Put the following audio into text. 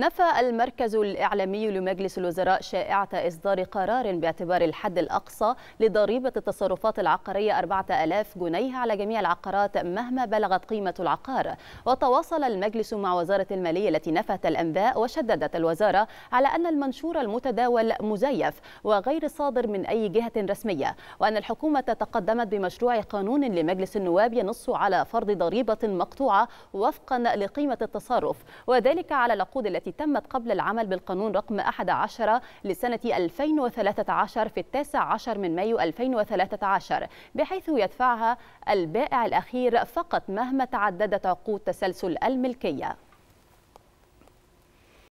نفى المركز الإعلامي لمجلس الوزراء شائعة إصدار قرار باعتبار الحد الأقصى لضريبة التصرفات العقارية 4000 جنيه على جميع العقارات مهما بلغت قيمة العقار وتواصل المجلس مع وزارة المالية التي نفت الأنباء وشددت الوزارة على أن المنشور المتداول مزيف وغير صادر من أي جهة رسمية وأن الحكومة تقدمت بمشروع قانون لمجلس النواب ينص على فرض ضريبة مقطوعة وفقا لقيمة التصرف وذلك على العقود التي التي تمت قبل العمل بالقانون رقم 11 لسنة 2013 في التاسع عشر من مايو 2013 بحيث يدفعها البائع الأخير فقط مهما تعددت عقود تسلسل الملكية